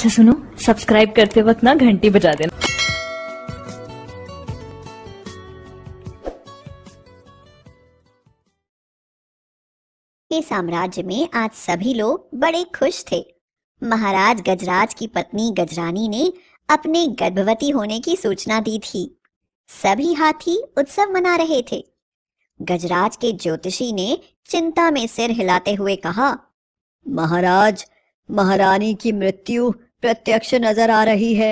अच्छा सुनो सब्सक्राइब करते वक्त ना घंटी बजा देना के साम्राज्य में आज सभी लोग बड़े खुश थे महाराज गजराज की पत्नी गजरानी ने अपने गर्भवती होने की सूचना दी थी सभी हाथी उत्सव मना रहे थे गजराज के ज्योतिषी ने चिंता में सिर हिलाते हुए कहा महाराज महारानी की मृत्यु प्रत्यक्ष नजर आ रही है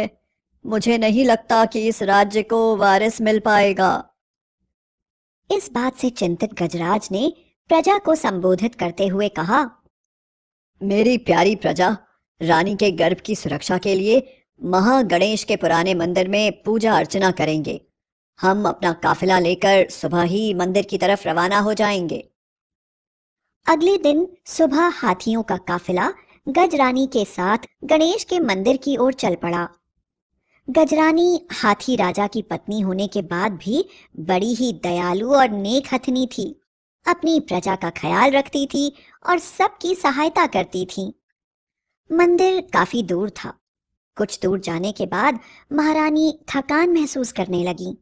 मुझे नहीं लगता कि इस राज्य को वारिस मिल पाएगा इस बात से चिंतित गजराज ने प्रजा को संबोधित करते हुए कहा मेरी प्यारी प्रजा रानी के गर्भ की सुरक्षा के लिए महागणेश के पुराने मंदिर में पूजा अर्चना करेंगे हम अपना काफिला लेकर सुबह ही मंदिर की तरफ रवाना हो जाएंगे अगले दिन सुबह हाथियों का काफिला गजरानी के साथ गणेश के मंदिर की ओर चल पड़ा गजरानी हाथी राजा की पत्नी होने के बाद भी बड़ी ही दयालु और नेक हथनी थी अपनी प्रजा का ख्याल रखती थी और सबकी सहायता करती थी मंदिर काफी दूर था कुछ दूर जाने के बाद महारानी थकान महसूस करने लगी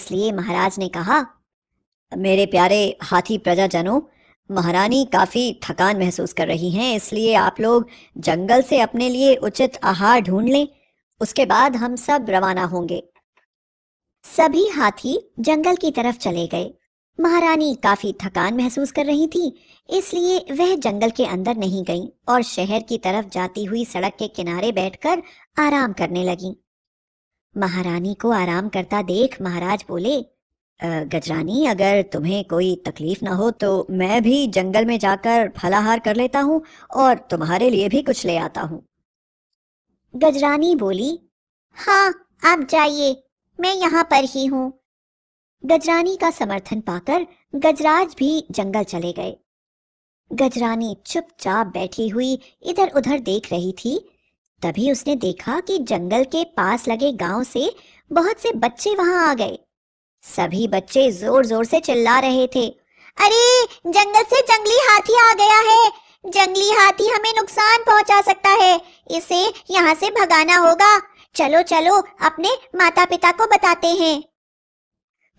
इसलिए महाराज ने कहा मेरे प्यारे हाथी प्रजाजनों महारानी काफी थकान महसूस कर रही हैं इसलिए आप लोग जंगल से अपने लिए उचित आहार ढूंढ लें उसके बाद हम सब रवाना होंगे सभी हाथी जंगल की तरफ चले गए महारानी काफी थकान महसूस कर रही थी इसलिए वह जंगल के अंदर नहीं गईं और शहर की तरफ जाती हुई सड़क के किनारे बैठकर आराम करने लगी महारानी को आराम करता देख महाराज बोले गजरानी अगर तुम्हें कोई तकलीफ ना हो तो मैं भी जंगल में जाकर फलाहार कर लेता हूँ और तुम्हारे लिए भी कुछ ले आता हूँ गजरानी बोली हाँ आप जाइए मैं यहाँ पर ही हूँ गजरानी का समर्थन पाकर गजराज भी जंगल चले गए गजरानी चुपचाप बैठी हुई इधर उधर देख रही थी तभी उसने देखा कि जंगल के पास लगे गांव से बहुत से बच्चे वहां आ गए सभी बच्चे जोर जोर से चिल्ला रहे थे अरे जंगल से जंगली हाथी आ गया है जंगली हाथी हमें नुकसान पहुंचा सकता है इसे यहाँ से भगाना होगा चलो चलो अपने माता पिता को बताते हैं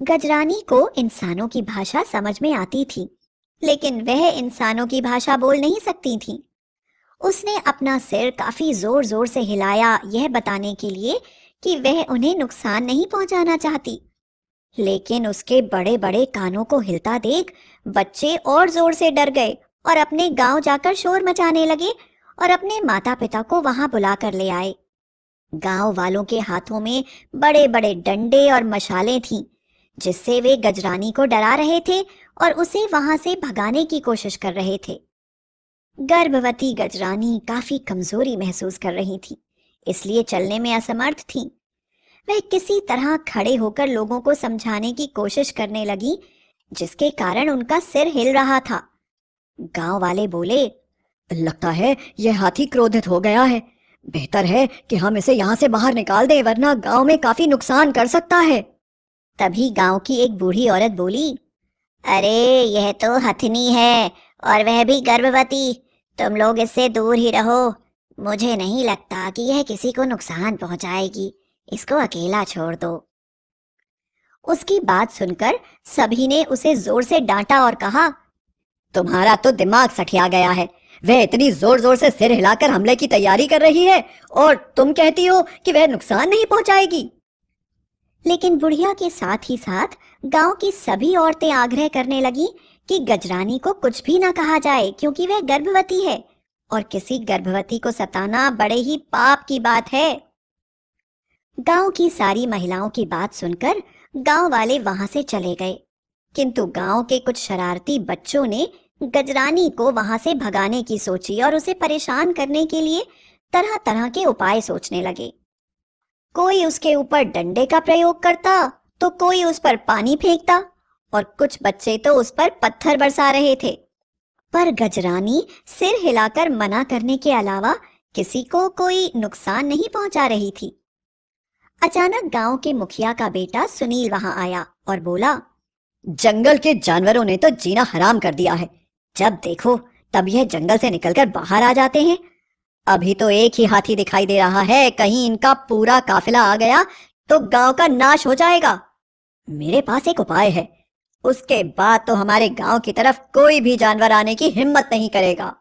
गजरानी को इंसानों की भाषा समझ में आती थी लेकिन वह इंसानों की भाषा बोल नहीं सकती थी उसने अपना सिर काफी जोर जोर से हिलाया यह बताने के लिए कि वह उन्हें नुकसान नहीं पहुंचाना चाहती लेकिन उसके बड़े बड़े कानों को हिलता देख बच्चे और जोर से डर गए और अपने गांव जाकर शोर मचाने लगे और अपने माता पिता को वहां बुला कर ले आए गांव वालों के हाथों में बड़े बड़े डंडे और मशाले थी जिससे वे गजरानी को डरा रहे थे और उसे वहां से भगाने की कोशिश कर रहे थे गर्भवती गजरानी काफी कमजोरी महसूस कर रही थी इसलिए चलने में असमर्थ थी वह किसी तरह खड़े होकर लोगों को समझाने की कोशिश करने लगी जिसके कारण उनका सिर हिल रहा था गांव वाले बोले लगता है यह हाथी क्रोधित हो गया है बेहतर है कि हम इसे यहाँ से बाहर निकाल दें वरना गांव में काफी नुकसान कर सकता है तभी गांव की एक बूढ़ी औरत बोली अरे यह तो हथनी है और वह भी गर्भवती तुम लोग इससे दूर ही रहो मुझे नहीं लगता कि यह किसी को नुकसान पहुंचाएगी इसको अकेला छोड़ दो उसकी बात सुनकर सभी ने उसे जोर से डांटा और कहा तुम्हारा तो दिमाग सठिया गया है वह इतनी जोर जोर से सिर हिलाकर हमले की तैयारी कर रही है और तुम कहती हो कि वह नुकसान नहीं पहुंचाएगी लेकिन बुढ़िया के साथ ही साथ गांव की सभी औरतें आग्रह करने लगी कि गजरानी को कुछ भी ना कहा जाए क्योंकि वह गर्भवती है और किसी गर्भवती को सताना बड़े ही पाप की बात है गांव की सारी महिलाओं की बात सुनकर गांव वाले वहां से चले गए किंतु गांव के कुछ शरारती बच्चों ने गजरानी को वहां से भगाने की सोची और उसे परेशान करने के लिए तरह तरह के उपाय सोचने लगे कोई उसके ऊपर डंडे का प्रयोग करता तो कोई उस पर पानी फेंकता और कुछ बच्चे तो उस पर पत्थर बरसा रहे थे पर गजरानी सिर हिलाकर मना करने के अलावा किसी को कोई नुकसान नहीं पहुंचा रही थी अचानक गांव के मुखिया का बेटा सुनील वहां आया और बोला जंगल के जानवरों ने तो जीना हराम कर दिया है जब देखो तब यह जंगल से निकलकर बाहर आ जाते हैं अभी तो एक ही हाथी दिखाई दे रहा है कहीं इनका पूरा काफिला आ गया तो गांव का नाश हो जाएगा मेरे पास एक उपाय है उसके बाद तो हमारे गांव की तरफ कोई भी जानवर आने की हिम्मत नहीं करेगा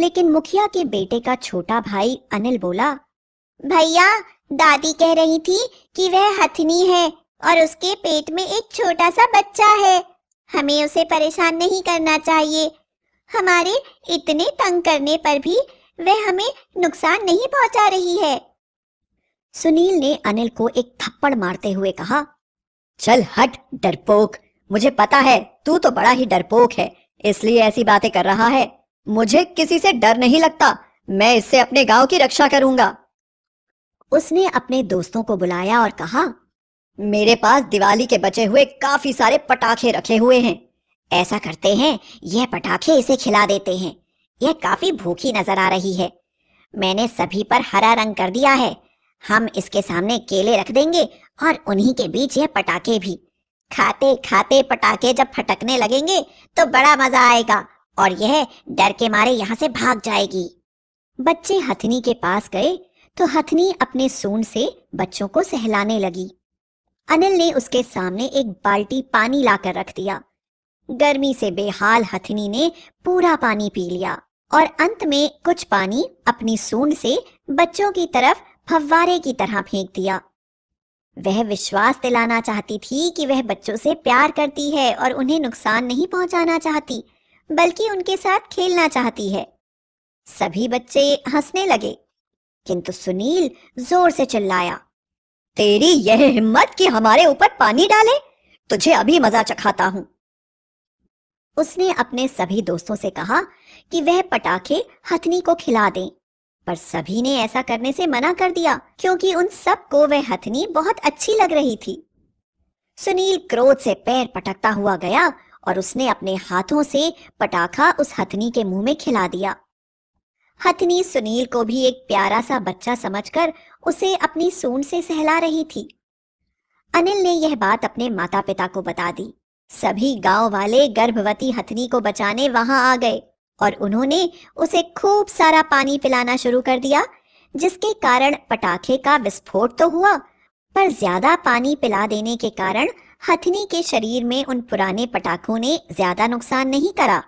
लेकिन मुखिया के बेटे का छोटा भाई अनिल बोला भैया दादी कह रही थी कि वह हथनी है और उसके पेट में एक छोटा सा बच्चा है हमें उसे परेशान नहीं करना चाहिए हमारे इतने तंग करने पर भी वह हमें नुकसान नहीं पहुंचा रही है सुनील ने अनिल को एक थप्पड़ मारते हुए कहा चल हट डरपोक मुझे पता है तू तो बड़ा ही डरपोक है इसलिए ऐसी बातें कर रहा है मुझे किसी से डर नहीं लगता मैं इससे अपने गांव की रक्षा करूंगा उसने अपने दोस्तों को बुलाया और कहा मेरे पास दिवाली के बचे हुए काफी सारे पटाखे रखे हुए हैं ऐसा करते हैं यह पटाखे इसे खिला देते हैं यह काफी भूखी नजर आ रही है मैंने सभी पर हरा रंग कर दिया है हम इसके सामने केले रख देंगे और उन्हीं के बीच यह पटाखे भी खाते खाते पटाखे जब फटकने लगेंगे तो बड़ा मजा आएगा और यह डर के मारे यहाँ से भाग जाएगी बच्चे हथनी के पास गए तो हथनी अपने सूंड से बच्चों को सहलाने लगी अनिल ने उसके सामने एक बाल्टी पानी लाकर रख दिया गर्मी से बेहाल हथनी ने पूरा पानी पी लिया और अंत में कुछ पानी अपनी सूंड से बच्चों की तरफ फव्वारे की तरह फेंक दिया वह विश्वास दिलाना चाहती थी कि वह बच्चों से प्यार करती है और उन्हें नुकसान नहीं पहुंचाना चाहती बल्कि उनके साथ खेलना चाहती है सभी बच्चे हंसने लगे किंतु सुनील जोर से चिल्लाया तेरी यह हिम्मत कि हमारे ऊपर पानी डाले तुझे अभी मजा चखाता हूं उसने अपने सभी दोस्तों से कहा कि वह पटाखे हथनी को खिला दें पर सभी ने ऐसा करने से मना कर दिया क्योंकि उन सबको वह हथनी बहुत अच्छी लग रही थी सुनील क्रोध से पैर पटकता हुआ गया और उसने अपने हाथों से पटाखा उस हथनी के मुंह में खिला दिया हथनी सुनील को भी एक प्यारा सा बच्चा समझकर उसे अपनी सूंड से सहला रही थी अनिल ने यह बात अपने माता पिता को बता दी सभी गांव वाले गर्भवती हथनी को बचाने वहां आ गए और उन्होंने उसे खूब सारा पानी पिलाना शुरू कर दिया जिसके कारण पटाखे का विस्फोट तो हुआ पर ज्यादा पानी पिला देने के कारण हथनी के शरीर में उन पुराने पटाखों ने ज्यादा नुकसान नहीं करा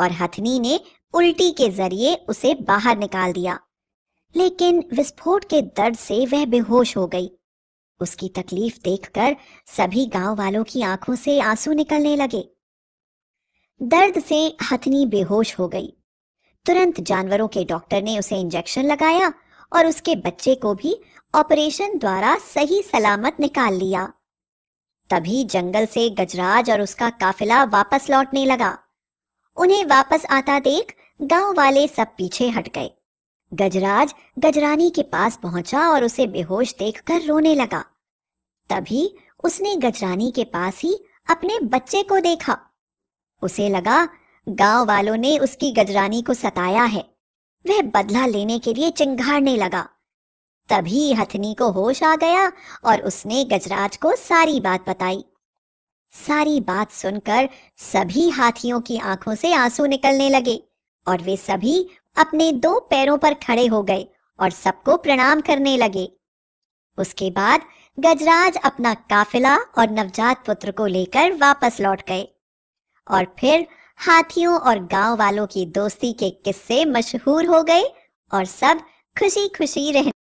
और हथनी ने उल्टी के जरिए उसे बाहर निकाल दिया लेकिन विस्फोट के दर्द से वह बेहोश हो गई उसकी तकलीफ देखकर सभी गांव वालों की आंखों से आंसू निकलने लगे दर्द से हथनी बेहोश हो गई तुरंत जानवरों के डॉक्टर ने उसे इंजेक्शन लगाया और उसके बच्चे को भी ऑपरेशन द्वारा सही सलामत निकाल लिया तभी जंगल से गजराज और उसका काफिला वापस लौटने लगा उन्हें वापस आता देख गांव वाले सब पीछे हट गए गजराज गजरानी के पास पहुंचा और उसे बेहोश देखकर रोने लगा तभी उसने गजरानी के पास ही अपने बच्चे को देखा उसे लगा गांव वालों ने उसकी गजरानी को सताया है वह बदला लेने के लिए चिंगारने लगा तभी हथनी को होश आ गया और उसने गजराज को सारी बात बताई सारी बात सुनकर सभी हाथियों की आंखों से आंसू निकलने लगे और वे सभी अपने दो पैरों पर खड़े हो गए और सबको प्रणाम करने लगे उसके बाद गजराज अपना काफिला और नवजात पुत्र को लेकर वापस लौट गए और फिर हाथियों और गांव वालों की दोस्ती के किस्से मशहूर हो गए और सब खुशी खुशी रहे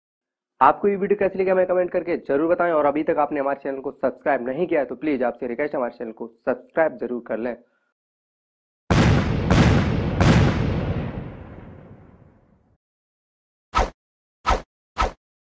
आपको ये वीडियो कैसी लगी हमें कमेंट करके जरूर बताएं और अभी तक आपने हमारे चैनल को सब्सक्राइब नहीं किया है तो प्लीज आपसे रिक्वेस्ट हमारे चैनल को सब्सक्राइब जरूर कर लें